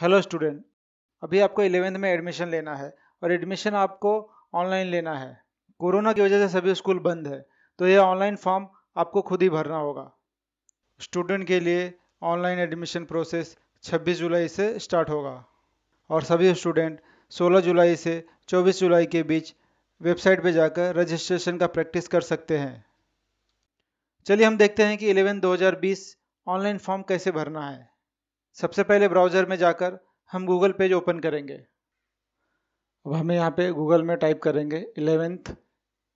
hello student अभी आपको eleventh में एडमिशन लेना है और एडमिशन आपको ऑनलाइन लेना है कोरोना की वजह से सभी स्कूल बंद है तो यह ऑनलाइन फॉर्म आपको खुद ही भरना होगा स्टूडेंट के लिए ऑनलाइन एडमिशन प्रोसेस 26 जुलाई से स्टार्ट होगा और सभी स्टूडेंट 16 जुलाई से 24 जुलाई के बीच वेबसाइट पर जाकर रजिस्ट्रेशन का प्रैक्टिस कर सकते हैं चलिए हम देखते हैं कि इलेवेंथ दो ऑनलाइन फॉर्म कैसे भरना है सबसे पहले ब्राउज़र में जाकर हम गूगल पेज ओपन करेंगे अब हमें यहाँ पे गूगल में टाइप करेंगे eleventh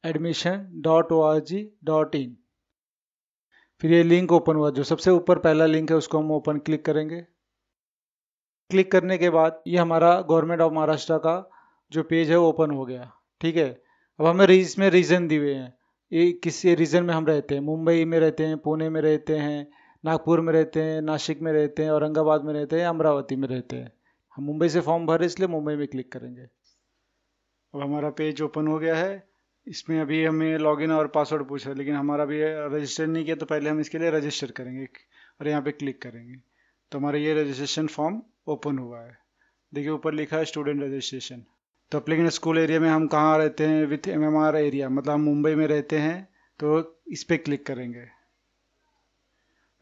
admission dot O R G dot in फिर ये लिंक ओपन हुआ जो सबसे ऊपर पहला लिंक है उसको हम ओपन क्लिक करेंगे क्लिक करने के बाद ये हमारा गवर्नमेंट ऑफ महाराष्ट्र का जो पेज है वो ओपन हो गया ठीक है अब हमें इसमें रीज़न दिए हैं ये किस रीज़न में हम रहते हैं मुंबई में रहते हैं पुणे में रहते हैं नागपुर में रहते हैं नासिक में रहते हैं औरंगाबाद में रहते हैं अमरावती में रहते हैं हम मुंबई से फॉर्म भरे इसलिए मुंबई में क्लिक करेंगे अब हमारा पेज ओपन हो गया है इसमें अभी हमें लॉगिन और पासवर्ड पूछ रहा है लेकिन हमारा अभी रजिस्टर नहीं किया तो पहले हम इसके लिए रजिस्टर करेंगे और यहाँ पे क्लिक करेंगे तो हमारा ये रजिस्ट्रेशन फॉर्म ओपन हुआ है देखिए ऊपर लिखा है स्टूडेंट रजिस्ट्रेशन तो अप्लीकेंट स्कूल एरिया में हम कहाँ रहते हैं with M M R area मतलब हम मुंबई में रहते हैं तो इस पर क्लिक करेंगे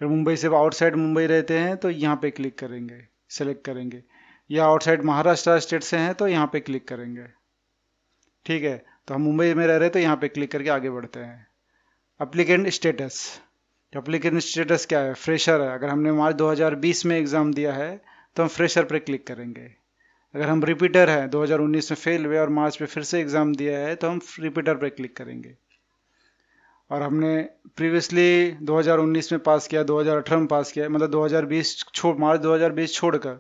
अगर मुंबई से आउटसाइड मुंबई रहते हैं तो यहाँ पे क्लिक करेंगे सेलेक्ट करेंगे या आउटसाइड महाराष्ट्र स्टेट से हैं तो यहाँ पे क्लिक करेंगे ठीक है तो हम मुंबई में रह रहे हैं तो यहाँ पे क्लिक करके आगे बढ़ते हैं अप्लीकेंट स्टेटस अप्लीकेंट स्टेटस क्या है फ्रेशर है अगर हमने मार्च 2020 में एग्ज़ाम दिया है तो हम फ्रेशर पर क्लिक करेंगे अगर हम रिपीटर हैं 2019 में फेल हुए और मार्च में फिर से एग्ज़ाम दिया है तो हम रिपीटर पर क्लिक करेंगे और हमने प्रीवियसली 2019 में पास किया 2018 में पास किया मतलब 2020 छोड़ मार्च 2020 छोड़कर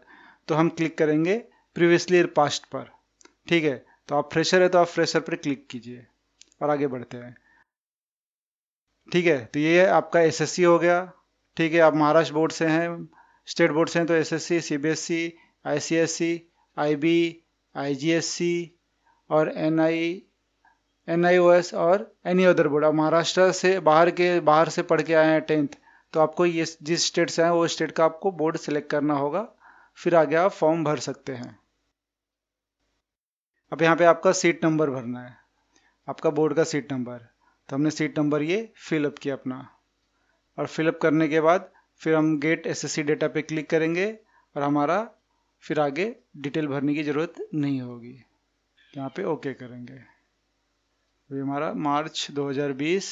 तो हम क्लिक करेंगे प्रीवियसली पास्ट पर ठीक है तो आप फ्रेशर है तो आप फ्रेशर पर क्लिक कीजिए और आगे बढ़ते हैं ठीक है तो ये आपका एसएससी हो गया ठीक है आप महाराष्ट्र बोर्ड से हैं स्टेट बोर्ड से हैं तो SSC CBSE ICSE IB IGCSE और एनआई एन और एनी अदर बोर्ड आप महाराष्ट्र से बाहर के बाहर से पढ़ के आए हैं टेंथ तो आपको ये जिस स्टेट से आए वो स्टेट का आपको बोर्ड सेलेक्ट करना होगा फिर आगे आप फॉर्म भर सकते हैं अब यहाँ पे आपका सीट नंबर भरना है आपका बोर्ड का सीट नंबर तो हमने सीट नंबर ये फिलअप किया अपना और फिलअप करने के बाद फिर हम गेट एसएससी डेटा पे क्लिक करेंगे और हमारा फिर आगे डिटेल भरने की ज़रूरत नहीं होगी यहाँ पे ओके करेंगे ये हमारा मार्च 2020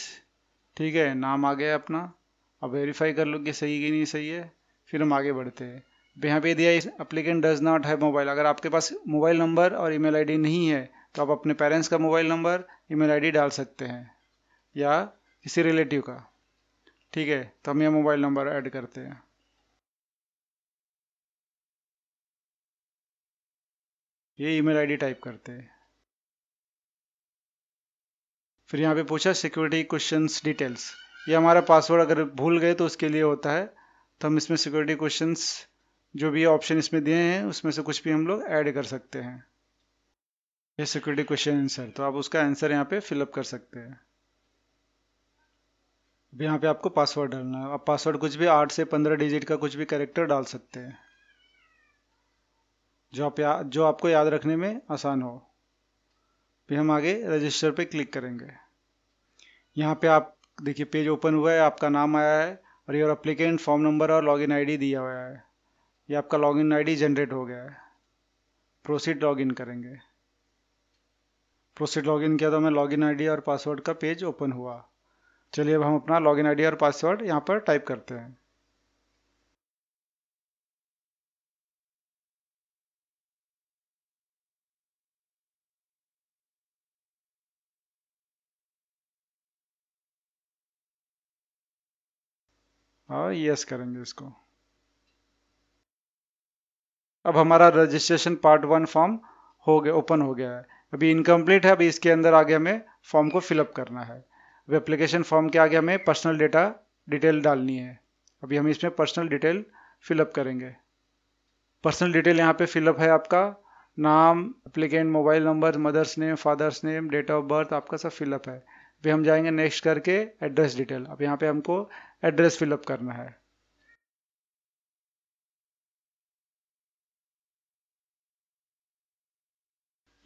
ठीक है नाम आ गया अपना अब वेरीफाई कर लो कि सही कि नहीं सही है फिर हम आगे बढ़ते हैं यहाँ पे दिया applicant does not have mobile अगर आपके पास मोबाइल नंबर और ईमेल आईडी नहीं है तो आप अपने पेरेंट्स का मोबाइल नंबर ईमेल आईडी डाल सकते हैं या किसी रिलेटिव का ठीक है तो हम यह मोबाइल नंबर ऐड करते हैं ये ईमेल आईडी टाइप करते हैं फिर यहाँ पे पूछा सिक्योरिटी क्वेश्चन डिटेल्स ये हमारा पासवर्ड अगर भूल गए तो उसके लिए होता है तो हम इसमें सिक्योरिटी क्वेश्चन जो भी ऑप्शन इसमें दिए हैं उसमें से कुछ भी हम लोग ऐड कर सकते हैं ये सिक्योरिटी क्वेश्चन आंसर तो आप उसका आंसर यहाँ पे फिलअप कर सकते हैं अब यहाँ पे आपको पासवर्ड डालना है आप पासवर्ड कुछ भी आठ से पंद्रह डिजिट का कुछ भी करेक्टर डाल सकते हैं जो आप या, जो आपको याद रखने में आसान हो फिर हम आगे रजिस्टर पे क्लिक करेंगे यहाँ पे आप देखिए पेज ओपन हुआ है आपका नाम आया है और योर अप्लीकेंट फॉर्म नंबर और लॉगिन आईडी दिया हुआ है ये आपका लॉगिन आईडी जनरेट हो गया है प्रोसीड लॉगिन करेंगे प्रोसीड लॉगिन किया तो हमें लॉगिन आईडी और पासवर्ड का पेज ओपन हुआ चलिए अब हम अपना लॉगिन आईडी और पासवर्ड यहाँ पर टाइप करते हैं और हाँ, यस करेंगे इसको अब हमारा रजिस्ट्रेशन पार्ट वन फॉर्म हो गया ओपन हो गया है अभी इनकम्प्लीट है अभी इसके अंदर आगे हमें फॉर्म को फिलअप करना है अब एप्लीकेशन फॉर्म के आगे हमें पर्सनल डेटा डिटेल डालनी है अभी हम इसमें पर्सनल डिटेल फिलअप करेंगे पर्सनल डिटेल यहाँ पे फिलअप है आपका नाम applicant mobile number mother's name father's name date of birth आपका सब फिलअप है फिर हम जाएंगे नेक्स्ट करके एड्रेस डिटेल अब यहाँ पे हमको एड्रेस फिलअप करना है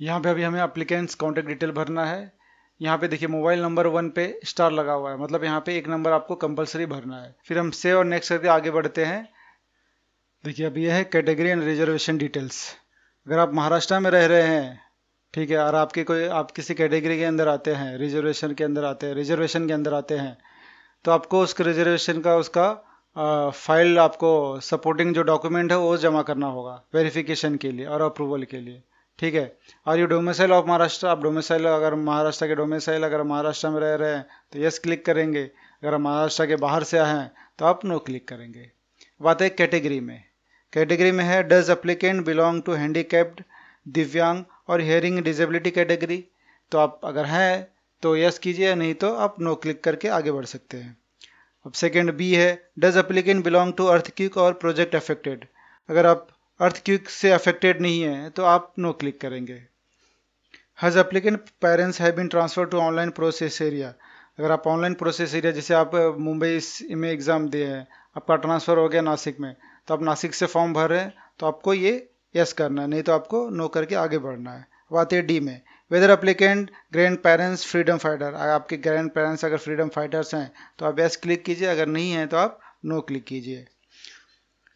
यहाँ पे अभी हमें अप्लीकेंट्स कॉन्टेक्ट डिटेल भरना है यहाँ पे देखिए मोबाइल नंबर वन पे स्टार लगा हुआ है मतलब यहाँ पे एक नंबर आपको कंपलसरी भरना है फिर हम सेव और नेक्स्ट करके आगे बढ़ते हैं देखिए अभी यह है कैटेगरी एंड रिजर्वेशन डिटेल्स अगर आप महाराष्ट्र में रह रहे हैं ठीक है और आपके कोई आप किसी कैटेगरी के अंदर आते हैं रिजर्वेशन के अंदर आते हैं रिजर्वेशन के अंदर आते हैं तो आपको उस रिजर्वेशन का उसका फाइल आपको सपोर्टिंग जो डॉक्यूमेंट है वो जमा करना होगा वेरिफिकेशन के लिए और अप्रूवल के लिए ठीक है और यू डोमिसाइल ऑफ महाराष्ट्र आप डोमिसाइल अगर महाराष्ट्र के डोमिसाइल अगर महाराष्ट्र में रह रहे हैं तो यस क्लिक करेंगे अगर महाराष्ट्र के बाहर से आए हैं तो आप नो क्लिक करेंगे बात है कैटेगरी में कैटेगरी में है does applicant belong to handicapped दिव्यांग और हेयरिंग डिजेबिलिटी कैटेगरी तो आप अगर हैं तो यस कीजिए नहीं तो आप नो क्लिक करके आगे बढ़ सकते हैं अब सेकेंड बी है does applicant belong to earthquake और प्रोजेक्ट अफेक्टेड अगर आप अर्थ क्यूक से अफेक्टेड नहीं है तो आप नो क्लिक करेंगे has applicant parents have been transfer to online process area अगर आप ऑनलाइन प्रोसेस एरिया जैसे आप मुंबई में एग्ज़ाम दिए हैं आपका ट्रांसफ़र हो गया नासिक में तो आप नासिक से फॉर्म भर रहे हैं तो आपको ये यस करना है नहीं तो आपको नो करके आगे बढ़ना है अब आते हैं डी में whether applicant grandparents freedom fighter अगर आपके ग्रैंड पेरेंट्स अगर फ्रीडम फाइटर्स हैं तो आप यस क्लिक कीजिए अगर नहीं है तो आप नो क्लिक कीजिए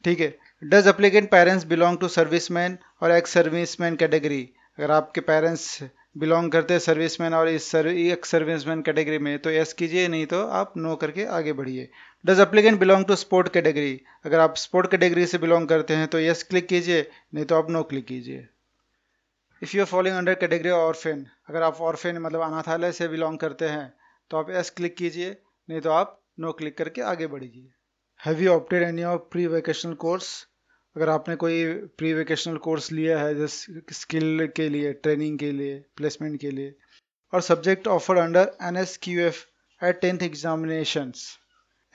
ठीक है does applicant parents belong to serviceman और एक्स सर्विस मैन कैटेगरी अगर आपके पेरेंट्स बिलोंग करते हैं सर्विसमैन और इस सर्व एक सर्विसमैन कैटेगरी में तो यस कीजिए नहीं तो आप नो करके आगे बढ़िए does applicant belong to sport category अगर आप स्पोर्ट कैटेगरी से बिलोंग करते हैं तो यस क्लिक कीजिए नहीं तो आप नो क्लिक कीजिए if you are following under category orphan अगर आप ऑर्फेन मतलब अनाथालय से बिलोंग करते हैं तो आप यस क्लिक कीजिए नहीं तो आप नो क्लिक करके आगे बढ़िए have you opted any of pre vocational course अगर आपने कोई प्री वेकेशनल कोर्स लिया है जिस स्किल के लिए ट्रेनिंग के लिए प्लेसमेंट के लिए और subject offer under N S Q F at tenth examination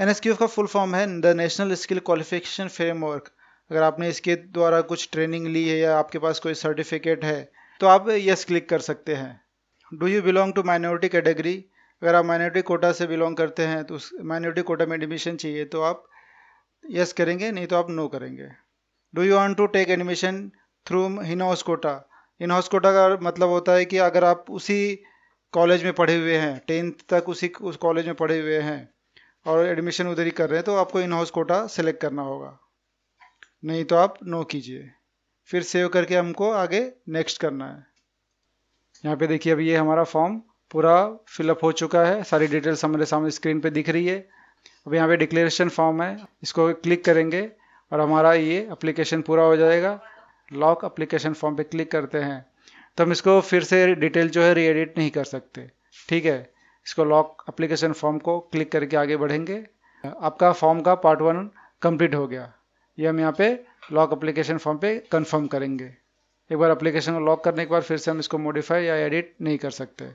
N S Q F का फुल फॉर्म है the national skill qualification framework अगर आपने इसके द्वारा कुछ ट्रेनिंग ली है या आपके पास कोई सर्टिफिकेट है तो आप यस क्लिक कर सकते हैं do you belong to minority category अगर आप माइनॉरिटी कोटा से बिलोंग करते हैं तो उस माइनॉरिटी कोटा में एडमिशन चाहिए तो आप यस करेंगे नहीं तो आप नो करेंगे do you want to take admission through inhouse quota inhouse quota का मतलब होता है कि अगर आप उसी कॉलेज में पढ़े हुए हैं टेंथ तक उसी उस कॉलेज में पढ़े हुए हैं और एडमिशन उधर ही कर रहे हैं तो आपको इन हाउस कोटा सेलेक्ट करना होगा नहीं तो आप नो कीजिए फिर सेव करके हमको आगे नेक्स्ट करना है यहाँ पे देखिए अभी ये हमारा फॉर्म पूरा फिलअप हो चुका है सारी डिटेल्स हमारे सामने स्क्रीन पे दिख रही है अब यहाँ पे डिक्लेरेशन फॉर्म है इसको क्लिक करेंगे और हमारा ये एप्लीकेशन पूरा हो जाएगा लॉक एप्लीकेशन फॉर्म पे क्लिक करते हैं तो हम इसको फिर से डिटेल जो है रीएडिट नहीं कर सकते ठीक है इसको लॉक एप्लीकेशन फॉर्म को क्लिक करके आगे बढ़ेंगे आपका फॉर्म का पार्ट वन कंप्लीट हो गया ये हम यहाँ पे लॉक एप्लीकेशन फॉर्म पे कंफर्म करेंगे एक बार एप्लीकेशन को लॉक करने के बाद फिर से हम इसको मॉडिफाई या एडिट नहीं कर सकते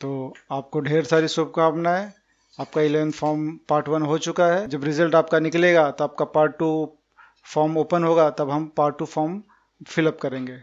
तो आपको ढेर सारी शुभकामनाएं आपका इलेवन फॉर्म पार्ट वन हो चुका है जब रिजल्ट आपका निकलेगा तो आपका पार्ट टू फॉर्म ओपन होगा तब हम पार्ट टू फॉर्म फिलअप करेंगे